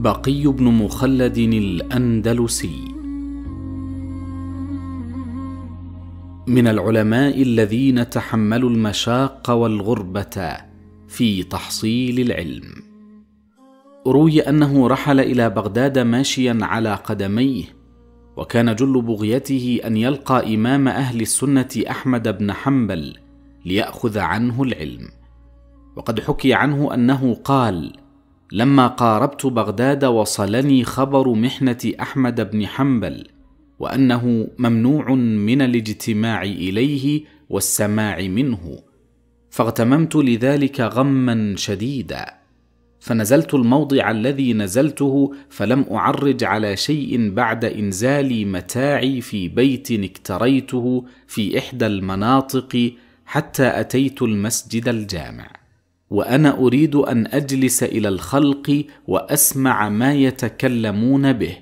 بقي بن مخلد الاندلسي من العلماء الذين تحملوا المشاق والغربه في تحصيل العلم روي انه رحل الى بغداد ماشيا على قدميه وكان جل بغيته ان يلقى امام اهل السنه احمد بن حنبل لياخذ عنه العلم وقد حكي عنه انه قال لما قاربت بغداد وصلني خبر محنه احمد بن حنبل وانه ممنوع من الاجتماع اليه والسماع منه فاغتممت لذلك غما شديدا فنزلت الموضع الذي نزلته فلم اعرج على شيء بعد انزالي متاعي في بيت اكتريته في احدى المناطق حتى اتيت المسجد الجامع وانا اريد ان اجلس الى الخلق واسمع ما يتكلمون به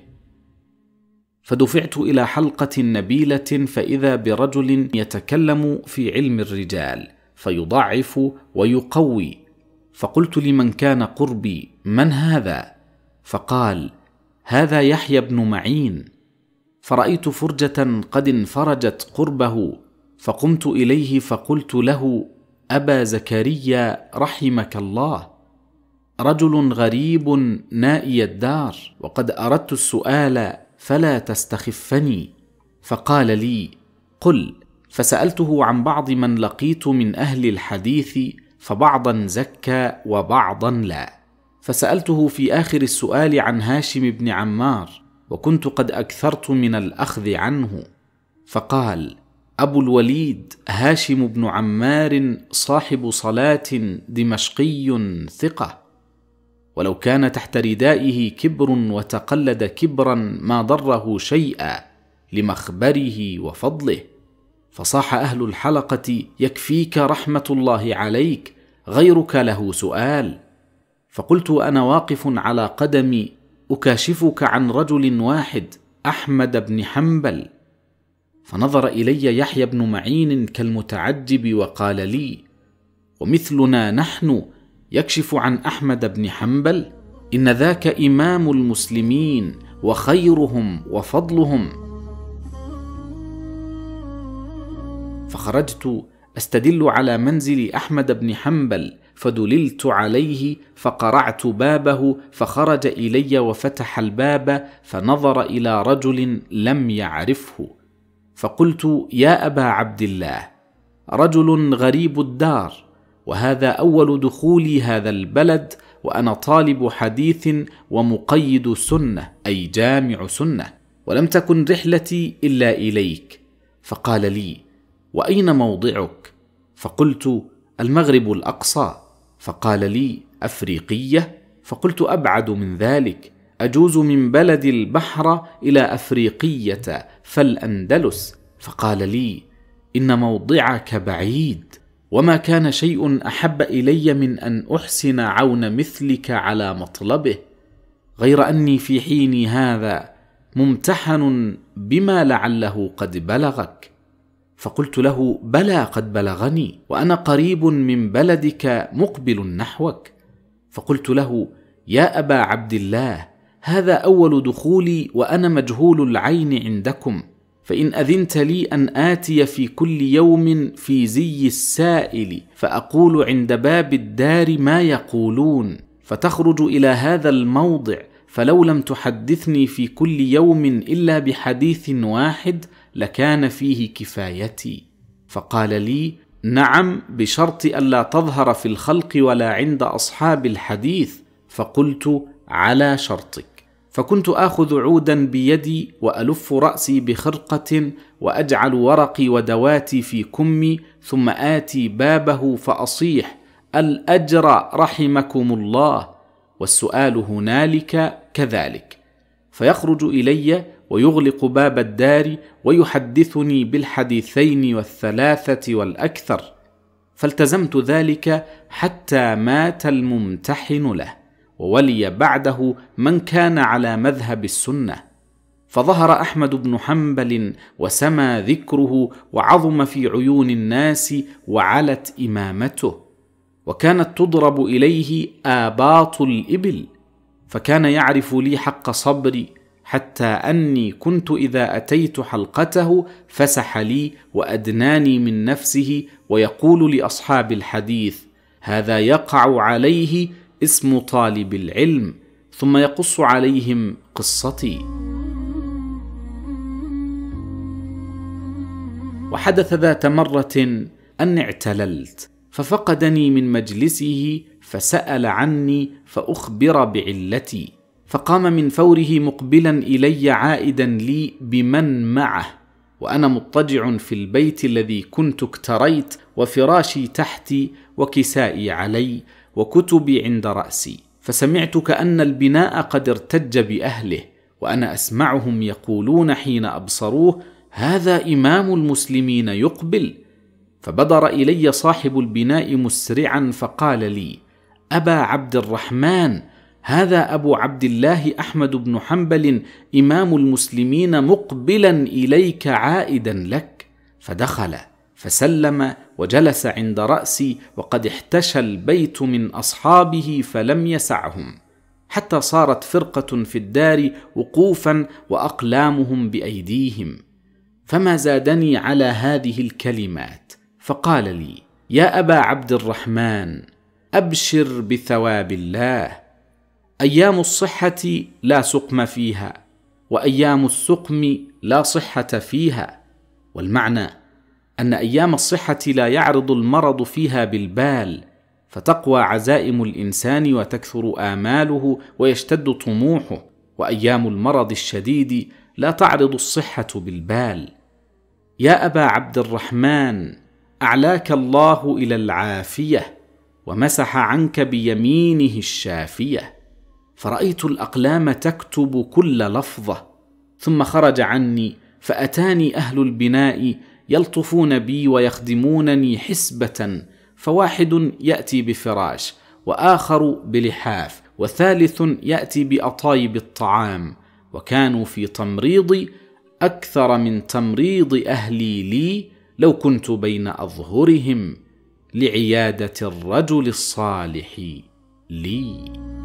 فدفعت الى حلقه نبيله فاذا برجل يتكلم في علم الرجال فيضعف ويقوي فقلت لمن كان قربي من هذا فقال هذا يحيى بن معين فرايت فرجه قد انفرجت قربه فقمت اليه فقلت له ابا زكريا رحمك الله رجل غريب نائي الدار وقد اردت السؤال فلا تستخفني فقال لي قل فسالته عن بعض من لقيت من اهل الحديث فبعضا زكى وبعضا لا فسالته في اخر السؤال عن هاشم بن عمار وكنت قد اكثرت من الاخذ عنه فقال ابو الوليد هاشم بن عمار صاحب صلاه دمشقي ثقه ولو كان تحت ردائه كبر وتقلد كبرا ما ضره شيئا لمخبره وفضله فصاح اهل الحلقه يكفيك رحمه الله عليك غيرك له سؤال فقلت انا واقف على قدمي اكاشفك عن رجل واحد احمد بن حنبل فنظر الي يحيى بن معين كالمتعجب وقال لي ومثلنا نحن يكشف عن احمد بن حنبل ان ذاك امام المسلمين وخيرهم وفضلهم فخرجت استدل على منزل احمد بن حنبل فدللت عليه فقرعت بابه فخرج الي وفتح الباب فنظر الى رجل لم يعرفه فقلت يا ابا عبد الله رجل غريب الدار وهذا اول دخولي هذا البلد وانا طالب حديث ومقيد سنه اي جامع سنه ولم تكن رحلتي الا اليك فقال لي واين موضعك فقلت المغرب الاقصى فقال لي افريقيه فقلت ابعد من ذلك اجوز من بلد البحر الى افريقيه فالاندلس فقال لي ان موضعك بعيد وما كان شيء احب الي من ان احسن عون مثلك على مطلبه غير اني في حيني هذا ممتحن بما لعله قد بلغك فقلت له بلى قد بلغني وانا قريب من بلدك مقبل نحوك فقلت له يا ابا عبد الله هذا اول دخولي وانا مجهول العين عندكم فان اذنت لي ان اتي في كل يوم في زي السائل فاقول عند باب الدار ما يقولون فتخرج الى هذا الموضع فلو لم تحدثني في كل يوم الا بحديث واحد لكان فيه كفايتي فقال لي نعم بشرط الا تظهر في الخلق ولا عند اصحاب الحديث فقلت على شرطك فكنت اخذ عودا بيدي والف راسي بخرقه واجعل ورقي ودواتي في كمي ثم اتي بابه فاصيح الاجر رحمكم الله والسؤال هنالك كذلك فيخرج الي ويغلق باب الدار ويحدثني بالحديثين والثلاثه والاكثر فالتزمت ذلك حتى مات الممتحن له وولي بعده من كان على مذهب السنه فظهر احمد بن حنبل وسمى ذكره وعظم في عيون الناس وعلت امامته وكانت تضرب اليه اباط الابل فكان يعرف لي حق صبري حتى اني كنت اذا اتيت حلقته فسح لي وادناني من نفسه ويقول لاصحاب الحديث هذا يقع عليه اسم طالب العلم ثم يقص عليهم قصتي وحدث ذات مره اني اعتللت ففقدني من مجلسه فسال عني فاخبر بعلتي فقام من فوره مقبلا الي عائدا لي بمن معه وانا مضطجع في البيت الذي كنت اكتريت وفراشي تحتي وكسائي علي وكتبي عند راسي فسمعت كان البناء قد ارتج باهله وانا اسمعهم يقولون حين ابصروه هذا امام المسلمين يقبل فبدر الي صاحب البناء مسرعا فقال لي ابا عبد الرحمن هذا ابو عبد الله احمد بن حنبل امام المسلمين مقبلا اليك عائدا لك فدخل فسلم وجلس عند راسي وقد احتشى البيت من اصحابه فلم يسعهم حتى صارت فرقه في الدار وقوفا واقلامهم بايديهم فما زادني على هذه الكلمات فقال لي يا ابا عبد الرحمن ابشر بثواب الله ايام الصحه لا سقم فيها وايام السقم لا صحه فيها والمعنى ان ايام الصحه لا يعرض المرض فيها بالبال فتقوى عزائم الانسان وتكثر اماله ويشتد طموحه وايام المرض الشديد لا تعرض الصحه بالبال يا ابا عبد الرحمن اعلاك الله الى العافيه ومسح عنك بيمينه الشافيه فرايت الاقلام تكتب كل لفظه ثم خرج عني فاتاني اهل البناء يلطفون بي ويخدمونني حسبه فواحد ياتي بفراش واخر بلحاف وثالث ياتي باطايب الطعام وكانوا في تمريضي اكثر من تمريض اهلي لي لو كنت بين اظهرهم لعياده الرجل الصالح لي